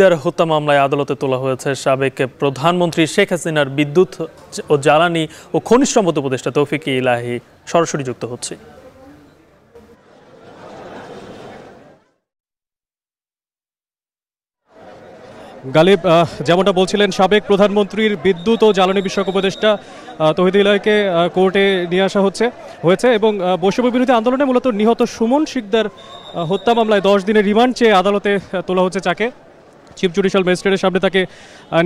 শ্রমিকদের হত্যা মামলায় আদালতে তোলা হয়েছে সাবেক প্রধানমন্ত্রী শেখ হাসিনার বিদ্যুৎ ও জ্বালানি ও খনিজ সম্পদ উপদেষ্টা তৌফিক ইলাহি সরাসরি যুক্ত হচ্ছে গালিব যেমনটা বলছিলেন সাবেক প্রধানমন্ত্রীর বিদ্যুৎ ও জ্বালানি বিষয়ক উপদেষ্টা তহিদ ইলাহিকে কোর্টে নিয়ে আসা হচ্ছে হয়েছে এবং বৈষম্য বিরোধী আন্দোলনে মূলত নিহত সুমন শিকদার হত্যা মামলায় দশ দিনের রিমান্ড চেয়ে আদালতে তোলা হচ্ছে চাকে চিফ জুডিশিয়াল ম্যাজিস্ট্রেটের সামনে তাকে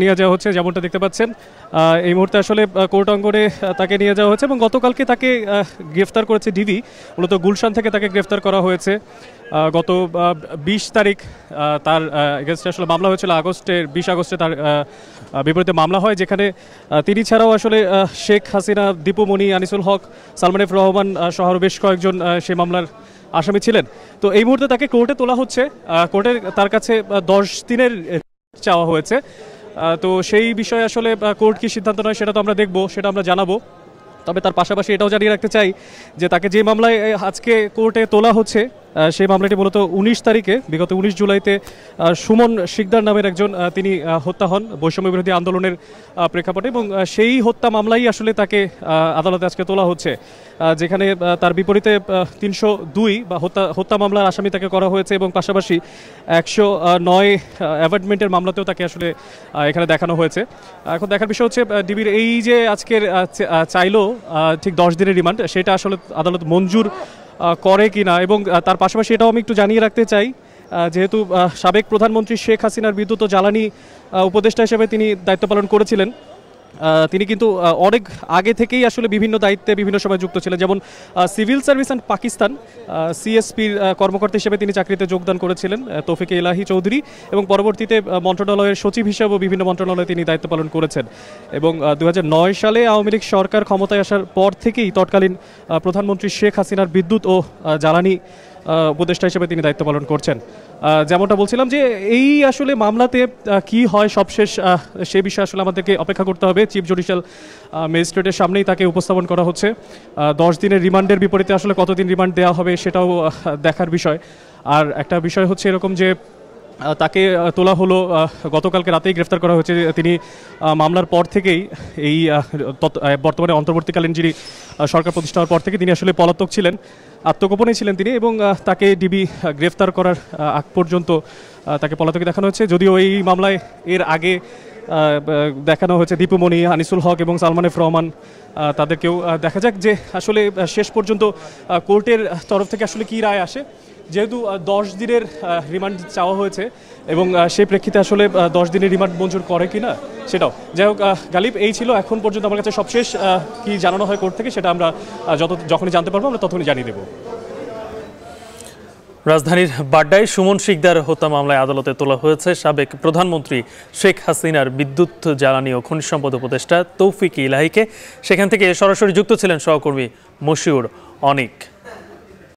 নিয়ে যাওয়া হচ্ছে যেমনটা দেখতে পাচ্ছেন এই মুহূর্তে আসলে কোর্ট অঙ্গনে তাকে নিয়ে যাওয়া হয়েছে এবং গতকালকে তাকে গ্রেফতার করেছে ডিবি মূলত গুলশান থেকে তাকে গ্রেফতার করা হয়েছে গত বিশ তারিখ তার এগেনস্টে আসলে মামলা হয়েছিল আগস্টের বিশ আগস্টে তার বিপরীতে মামলা হয় যেখানে তিনি ছাড়াও আসলে শেখ হাসিনা দীপুমণি আনিসুল হক সালমানিফ রহমান সহ বেশ কয়েকজন সেই মামলার আসামি ছিলেন তো এই মুহূর্তে তাকে কোর্টে তোলা হচ্ছে কোর্টে তার কাছে দশ দিনের চাওয়া হয়েছে তো সেই বিষয়ে আসলে কোর্ট কি সিদ্ধান্ত নয় সেটা তো আমরা দেখব সেটা আমরা জানাবো তবে তার পাশাপাশি এটাও জানিয়ে রাখতে চাই যে তাকে যে মামলায় আজকে কোর্টে তোলা হচ্ছে সেই মামলাটি মূলত উনিশ তারিখে বিগত উনিশ জুলাইতে সুমন শিকদার নামের একজন তিনি হত্যা হন বৈষম্য বিরোধী আন্দোলনের প্রেক্ষাপটে এবং সেই হত্যা মামলাই আসলে তাকে আদালতে আজকে তোলা হচ্ছে যেখানে তার বিপরীতে তিনশো দুই বা হত্যা হত্যা মামলার আসামি তাকে করা হয়েছে এবং পাশাপাশি একশো নয় অ্যাভার্টমেন্টের মামলাতেও তাকে আসলে এখানে দেখানো হয়েছে এখন দেখার বিষয় হচ্ছে ডিবির এই যে আজকের চাইলো ঠিক দশ দিনের রিমান্ড সেটা আসলে আদালত মঞ্জুর করে কিনা এবং তার পাশাপাশি এটাও আমি একটু জানিয়ে রাখতে চাই যেহেতু সাবেক প্রধানমন্ত্রী শেখ হাসিনার বিদ্যুৎ ও জ্বালানি উপদেষ্টা হিসেবে তিনি দায়িত্ব পালন করেছিলেন তিনি কিন্তু অনেক আগে থেকেই আসলে বিভিন্ন দায়িত্বে বিভিন্ন সময় যুক্ত ছিলেন যেমন সিভিল সার্ভিস অ্যান্ড পাকিস্তান সিএসপির কর্মকর্তা হিসেবে তিনি চাকরিতে যোগদান করেছিলেন তোফিক ইলাহি চৌধুরী এবং পরবর্তীতে মন্ত্রণালয়ের সচিব হিসেবেও বিভিন্ন মন্ত্রণালয়ে তিনি দায়িত্ব পালন করেছেন এবং দু সালে আওয়ামী লীগ সরকার ক্ষমতায় আসার পর থেকেই তৎকালীন প্রধানমন্ত্রী শেখ হাসিনার বিদ্যুৎ ও জ্বালানি উপদেষ্টা হিসেবে তিনি দায়িত্ব পালন করছেন যেমনটা বলছিলাম যে এই আসলে মামলাতে কি হয় সবশেষ সে বিষয়ে আসলে আমাদেরকে অপেক্ষা করতে হবে চিফ জুডিশিয়াল ম্যাজিস্ট্রেটের সামনেই তাকে উপস্থাপন করা হচ্ছে দশ দিনের রিমান্ডের বিপরীতে আসলে কতদিন রিমান্ড দেওয়া হবে সেটাও দেখার বিষয় আর একটা বিষয় হচ্ছে এরকম যে তাকে তোলা হলো গতকালকে রাতেই গ্রেফতার করা হয়েছে তিনি মামলার পর থেকেই এই বর্তমানে অন্তর্বর্তীকালীন যিনি সরকার প্রতিষ্ঠা হওয়ার পর থেকে তিনি আসলে পলাতক ছিলেন আত্মগোপনে ছিলেন তিনি এবং তাকে ডিবি গ্রেফতার করার আগ পর্যন্ত তাকে পলাতকে দেখানো হয়েছে যদিও এই মামলায় এর আগে দেখানো হয়েছে দীপুমণি আনিসুল হক এবং সালমানেফ রহমান তাদেরকেও দেখা যাক যে আসলে শেষ পর্যন্ত কোর্টের তরফ থেকে আসলে কী রায় আসে যেহেতু দশ দিনের রিমান্ড চাওয়া হয়েছে এবং সেই প্রেক্ষিতে আসলে দশ দিনের রিমান্ড মঞ্জুর করে কি না সেটাও যাই হোক গালিব এই ছিল এখন পর্যন্ত আমার কাছে সবশেষ কি জানানো হয় কোর্ট থেকে সেটা আমরা যত যখনই জানতে পারবো আমরা তখনই জানিয়ে দেবো রাজধানীর বাড্ডায় সুমন শিকদার হত্যা মামলায় আদালতে তোলা হয়েছে সাবেক প্রধানমন্ত্রী শেখ হাসিনার বিদ্যুৎ জ্বালানি ও খনিজ সম্পদ উপদেষ্টা তৌফিক ইলাহিকে সেখান থেকে সরাসরি যুক্ত ছিলেন সহকর্মী মশিউর অনিক